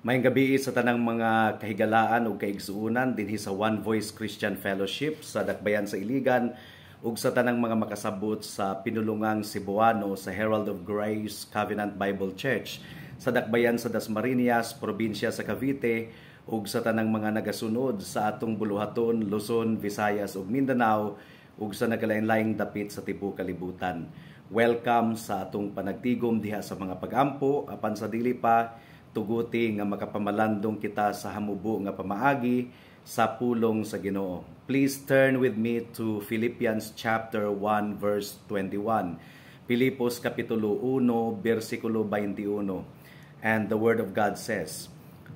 Mayang gabi sa tanang mga kahigalaan o kaigsuunan dinhi sa One Voice Christian Fellowship sa Dakbayan sa Iligan ug sa tanang mga makasabot sa Pinulungang Cebuano sa Herald of Grace Covenant Bible Church sa Dakbayan sa Dasmariñas, probinsya sa Cavite ug sa tanang mga nagasunod sa atong buluhaton, Luzon, Visayas ug Mindanao ug sa nagkalain-laing dapit sa tibuok kalibutan. Welcome sa atong panagtigom diha sa mga pagampo apan sa dili pa tuguti nga makapamalandong kita sa hamubo nga pamaagi sa pulong sa Ginoo. Please turn with me to Philippians chapter 1 verse 21. Pilipos kapitulo 1 bersikulo 21. And the word of God says,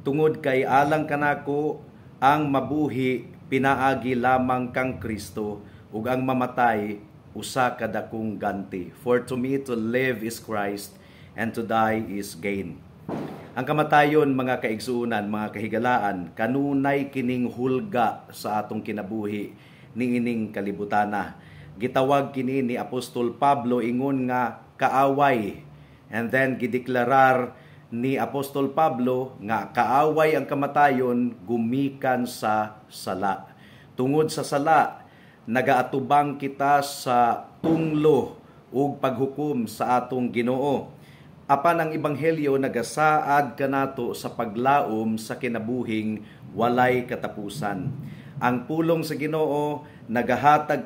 Tungod kay alang kanako ang mabuhi pinaagi lamang kang Kristo ug ang mamatay usa kadakong ganti. For to me to live is Christ and to die is gain. Ang kamatayon, mga kaigsuunan, mga kahigalaan, kanunay kining hulga sa atong kinabuhi ni ining kalibutana. Gitawag kini ni Apostol Pablo ingon nga kaaway and then gideklarar ni Apostol Pablo nga kaaway ang kamatayon gumikan sa sala. Tungod sa sala, nagaatubang kita sa tunglo ug paghukom sa atong Ginoo apan ang ebanghelyo nagasaad kanato sa paglaom sa kinabuhing walay katapusan. Ang pulong sa Ginoo nagahatag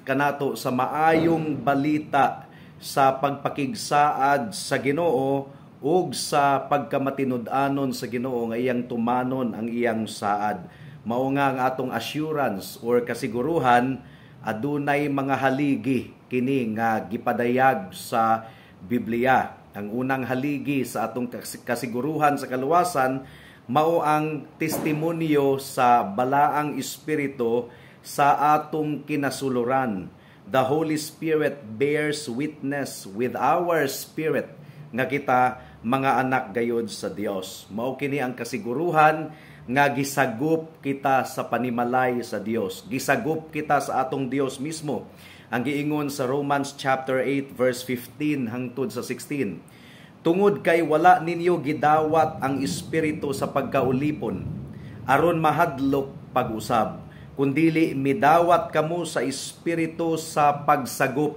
kanato sa maayong balita sa pagpakigsaad sa Ginoo ug sa pagkamatinud-anon sa Ginoo nga iyang tumanon ang iyang saad. Mao nga ang atong assurance or kasiguruhan adunay mga haligi kini nga gipadayag sa Biblia ang unang haligi sa atong kasiguruhan sa kaluwasan mao ang testimonyo sa balaang espiritu sa atong kinasuluran. The Holy Spirit bears witness with our spirit nga kita mga anak gayod sa Dios. Mao kini ang kasiguruhan nga gisagup kita sa panimalay sa Dios. Gisagup kita sa atong Dios mismo ang giingon sa Romans chapter 8 verse 15 hangtod sa 16. Tungod kay wala ninyo gidawat ang espiritu sa pagkaulipon aron mahadlok pag-usab kundili midawat kamo sa espiritu sa pagsagup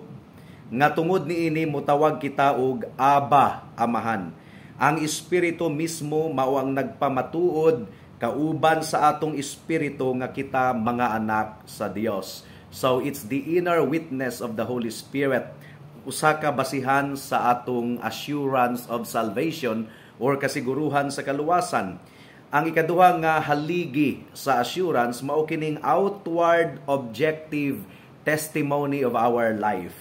nga tungod niini mutawag kita og Aba Amahan. Ang espiritu mismo mao ang nagpamatuod kauban sa atong espiritu nga kita mga anak sa Dios. So it's the inner witness of the Holy Spirit usa ka basihan sa atong assurance of salvation or kasiguruhan sa kaluwasan. Ang ikaduha nga haligi sa assurance mao kining outward objective testimony of our life.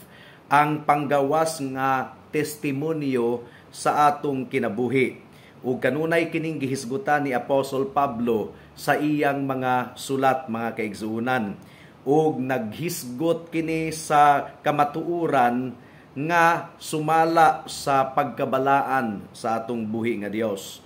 Ang panggawas nga testimonyo sa atong kinabuhi. Ug kanunay kining gihisgutan ni Apostle Pablo sa iyang mga sulat mga kaigsuunan ug naghisgot kini sa kamatuuran nga sumala sa pagkabalaan sa atong buhi nga Dios.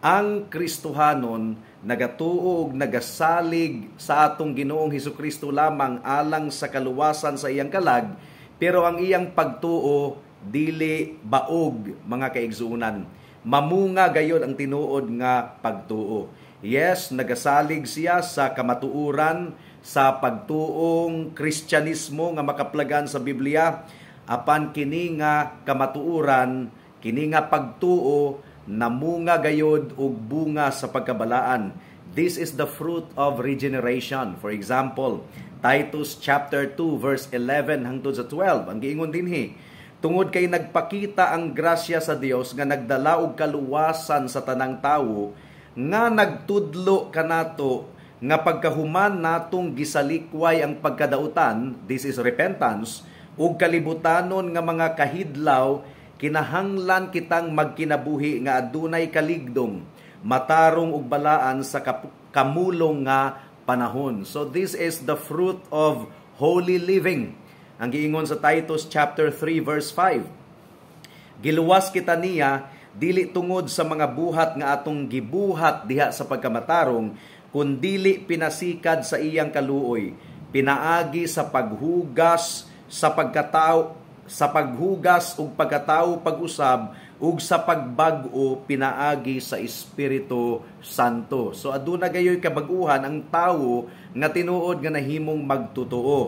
Ang Kristohanon nagatuo ug nagasalig sa atong Ginoong Hesus Kristo lamang alang sa kaluwasan sa iyang kalag, pero ang iyang pagtuo dili baog mga kaigsuonan. Mamunga gayon ang tinuod nga pagtuo Yes, nagasalig siya sa kamatuuran sa pagtuong Kristyanismo nga makaplagan sa Biblia apan kini nga kamatuuran kini nga pagtuo namunga gayod og bunga sa pagkabalaan. This is the fruit of regeneration. For example, Titus chapter 2 verse 11 hangtod sa 12 ang giingon dinhi tungod kay nagpakita ang grasya sa Dios nga nagdala og kaluwasan sa tanang tawo nga nagtudlo kanato nga pagkahuman natong gisalikway ang pagkadautan, this is repentance, ug kalibutanon nga mga kahidlaw kinahanglan kitang magkinabuhi nga adunay kaligdong, matarong ug balaan sa kamulong nga panahon. So this is the fruit of holy living. Ang giingon sa Titus chapter 3 verse 5. Giluwas kita niya dili tungod sa mga buhat nga atong gibuhat diha sa pagkamatarong kundili pinasikad sa iyang kaluoy pinaagi sa paghugas sa pagkatao sa paghugas ug pagkatao pag-usab ug sa pagbag-o pinaagi sa Espiritu Santo. So aduna gayoy kabaguhan ang tawo nga tinuod nga nahimong magtotoo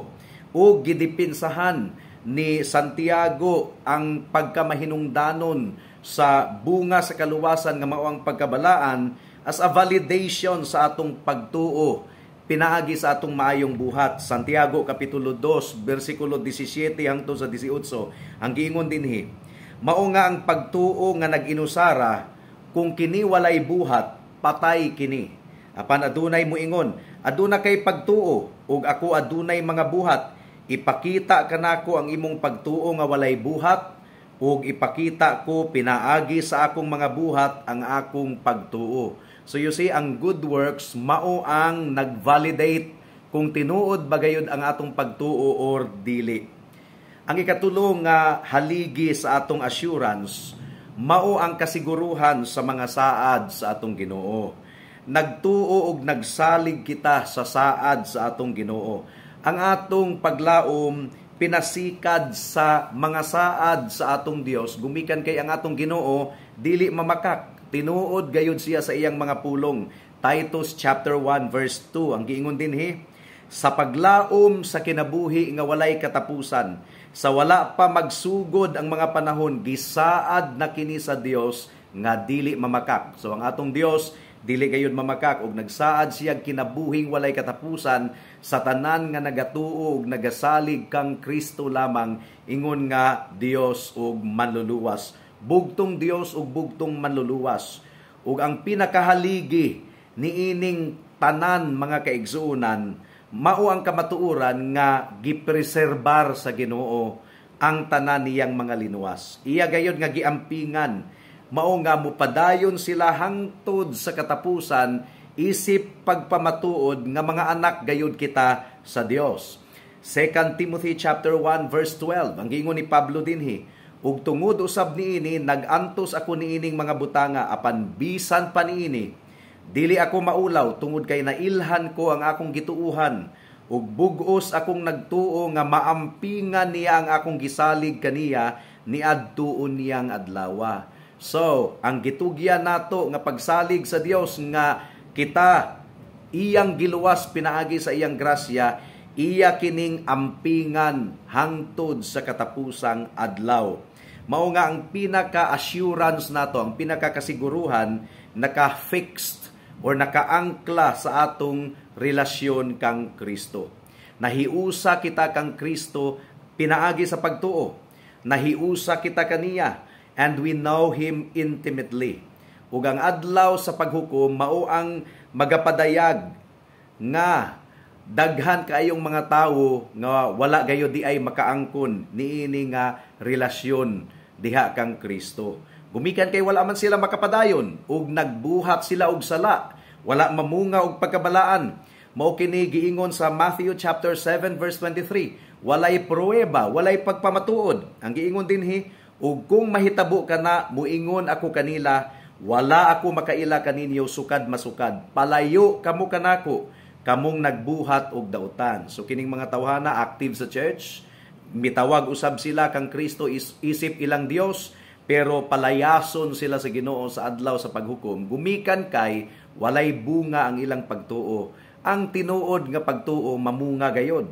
ug gidipinsahan ni Santiago ang pagkamahinungdanon sa bunga sa kaluwasan nga mao ang pagkabalaan as a validation sa atong pagtuo pinaagi sa atong maayong buhat Santiago kapitulo 2 bersikulo 17 hangtod sa 18 ang giingon dinhi mao nga ang pagtuo nga naginusara kung kini walay buhat patay kini apan adunay mo ingon aduna kay pagtuo ug ako adunay mga buhat ipakita kanako ang imong pagtuo nga walay buhat ug ipakita ko pinaagi sa akong mga buhat ang akong pagtuo. So you see, ang good works mao ang nagvalidate kung tinuod ba gayud ang atong pagtuo or dili. Ang ikatulong nga haligi sa atong assurance mao ang kasiguruhan sa mga saad sa atong Ginoo. Nagtuo og nagsalig kita sa saad sa atong Ginoo. Ang atong paglaom pinasikad sa mga saad sa atong Dios gumikan kay ang atong Ginoo dili mamakak tinuod gayud siya sa iyang mga pulong Titus chapter 1 verse 2 ang giingon dinhi sa paglaom sa kinabuhi nga walay katapusan sa wala pa magsugod ang mga panahon gisaad na kini sa Dios nga dili mamakak so ang atong Dios Dili gayud mamakak og nagsaad siyag kinabuhing walay katapusan sa tanan nga nagatuo og nagasalig kang Kristo lamang ingon nga Dios ug manluluwas. Bugtong Dios ug bugtong manluluwas. Ug ang pinakahaligi niining tanan mga kaigsuonan mao ang kamatuoran nga gipreserbar sa Ginoo ang tanan niyang mga linuwas. Iya gayon nga giampingan mao nga mupadayon sila hangtod sa katapusan isip pagpamatuod nga mga anak gayud kita sa Dios. 2 Timothy chapter 1 verse 12 ang gingon ni Pablo dinhi ug tungod usab niini nagantos ako niining mga butanga apan bisan pa niini dili ako maulaw tungod kay nailhan ko ang akong gituuhan ug bugos akong nagtuo nga maampingan niya ang akong gisalig kaniya niadtuon niyang adlawa. So, ang gitugyan nato nga pagsalig sa Dios nga kita iyang giluwas pinaagi sa iyang grasya, iya kining ampingan hangtod sa katapusang adlaw. Mao nga ang pinaka-assurance nato, ang pinaka-kasiguruhan naka-fixed or naka-angkla sa atong relasyon kang Kristo. Nahiusa kita kang Kristo pinaagi sa pagtuo. Nahiusa kita kaniya and we know Him intimately. Ug ang adlaw sa paghukom mao ang magapadayag nga daghan kaayong mga tawo nga wala gayo di ay makaangkon niini nga relasyon diha kang Kristo. Gumikan kay wala man sila makapadayon ug nagbuhat sila og sala, wala mamunga og pagkabalaan. Mao kini giingon sa Matthew chapter 7 verse 23, walay pruweba, walay pagpamatuod. Ang giingon dinhi, ug kung mahitabo ka na muingon ako kanila wala ako makaila kaninyo sukad masukad palayo kamo kanako kamong nagbuhat og dautan so kining mga tawhana active sa church mitawag usab sila kang Kristo isip ilang Dios pero palayason sila sa Ginoo sa adlaw sa paghukom gumikan kay walay bunga ang ilang pagtuo ang tinuod nga pagtuo mamunga gayod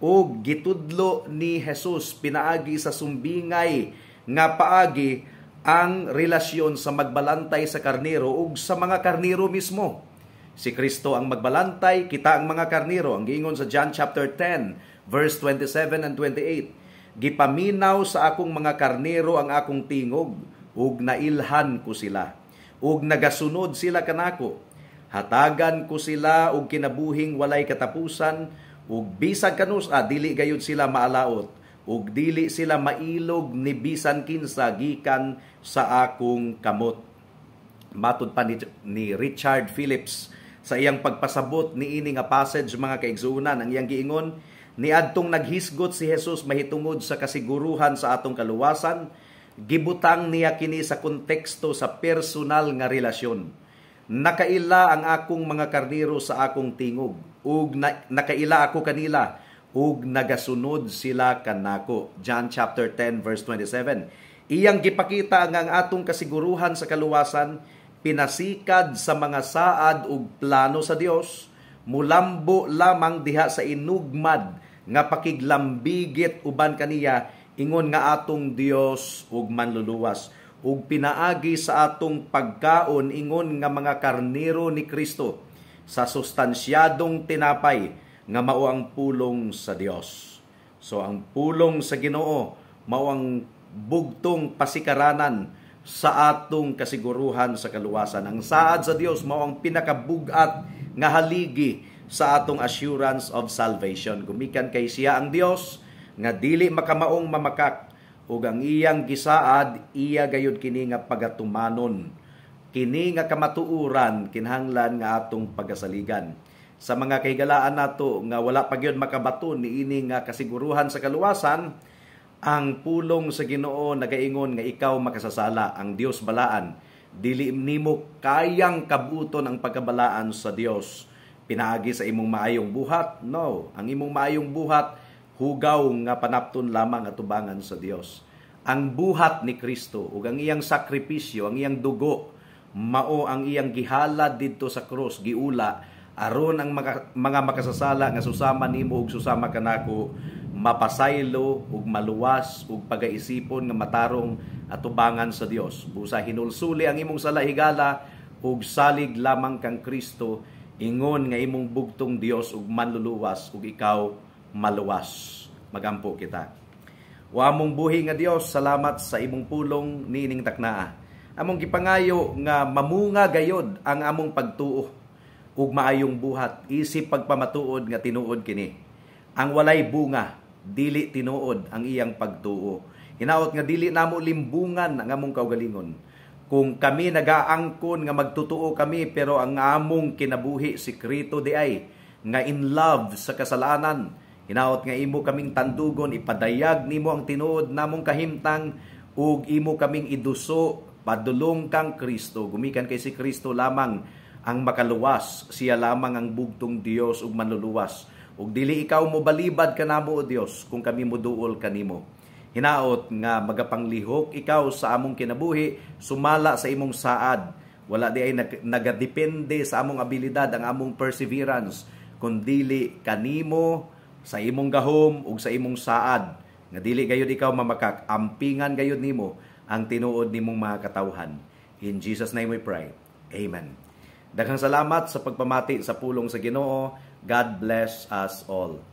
o gitudlo ni Jesus pinaagi sa sumbingay nga paagi ang relasyon sa magbalantay sa karnero ug sa mga karnero mismo. Si Kristo ang magbalantay, kita ang mga karnero. ang giingon sa John chapter 10, verse 27 and 28. Gipaminaw sa akong mga karnero ang akong tingog, ug nailhan ko sila, ug nagasunod sila kanako. Hatagan ko sila og kinabuhing walay katapusan, ug bisag kanus ah, dili gayud sila maalaot ug dili sila mailog ni bisan kinsa gikan sa akong kamot matud pa ni, ni Richard Phillips sa iyang pagpasabot ni ini nga passage mga kaigsuonan ang iyang giingon adtong naghisgot si Hesus mahitungod sa kasiguruhan sa atong kaluwasan gibutang niya kini sa konteksto sa personal nga relasyon nakaila ang akong mga karniro sa akong tingog ug na, nakaila ako kanila ug nagasunod sila kanako. John chapter 10 verse 27. Iyang gipakita ang ang atong kasiguruhan sa kaluwasan, pinasikad sa mga saad ug plano sa Dios, mulambo lamang diha sa inugmad nga pakiglambigit uban kaniya ingon nga atong Dios ug manluluwas ug pinaagi sa atong pagkaon ingon nga mga karnero ni Kristo sa sustansyadong tinapay nga mao ang pulong sa Dios. So ang pulong sa Ginoo mao ang bugtong pasikaranan sa atong kasiguruhan sa kaluwasan. Ang saad sa Dios mao ang pinakabugat nga haligi sa atong assurance of salvation. Gumikan kay siya ang Dios nga dili makamaong mamakak ug ang iyang gisaad iya gayud kini nga pagatumanon kini nga kamatuuran kinhanglan nga atong pagasaligan sa mga kahigalaan nato nga wala pa gyud makabato niini nga kasiguruhan sa kaluwasan ang pulong sa Ginoo nagaingon nga ikaw makasasala ang Dios balaan dili nimo kayang kabuton ang pagkabalaan sa Dios pinaagi sa imong maayong buhat no ang imong maayong buhat hugaw nga panapton lamang atubangan sa Dios ang buhat ni Kristo ug ang iyang sakripisyo ang iyang dugo mao ang iyang gihala didto sa krus giula aron ang mga, mga makasasala nga susama nimo ug susama kanako mapasaylo ug maluwas ug pagaisipon nga matarong atubangan sa Dios busa hinulsuli ang imong sala higala ug salig lamang kang Kristo ingon nga imong bugtong Dios ug manluluwas ug ikaw maluwas magampo kita wa among buhi nga Dios salamat sa imong pulong nining taknaa among gipangayo nga mamunga gayod ang among pagtuo ug maayong buhat isip pagpamatuod nga tinuod kini ang walay bunga dili tinuod ang iyang pagtuo hinaot nga dili namo limbungan ang among kaugalingon kung kami nagaangkon nga magtutuo kami pero ang among kinabuhi si sikreto di ay nga in love sa kasalanan hinaot nga imo kaming tandugon ipadayag nimo ang tinuod namong kahimtang ug imo kaming iduso padulong kang Kristo gumikan kay si Kristo lamang ang makaluwas, siya lamang ang bugtong Dios ug manluluwas. Ug dili ikaw mo balibad kanamo o Dios kung kami mo duol kanimo. Hinaot nga magapanglihok ikaw sa among kinabuhi, sumala sa imong saad. Wala di ay nagadepende sa among abilidad ang among perseverance, kundili kanimo sa imong gahom ug sa imong saad. Nga dili gayud ikaw mamakak, ampingan gayud nimo ang tinuod nimong mga katawhan. In Jesus name we pray. Amen. Daghang salamat sa pagpamati sa pulong sa Ginoo. God bless us all.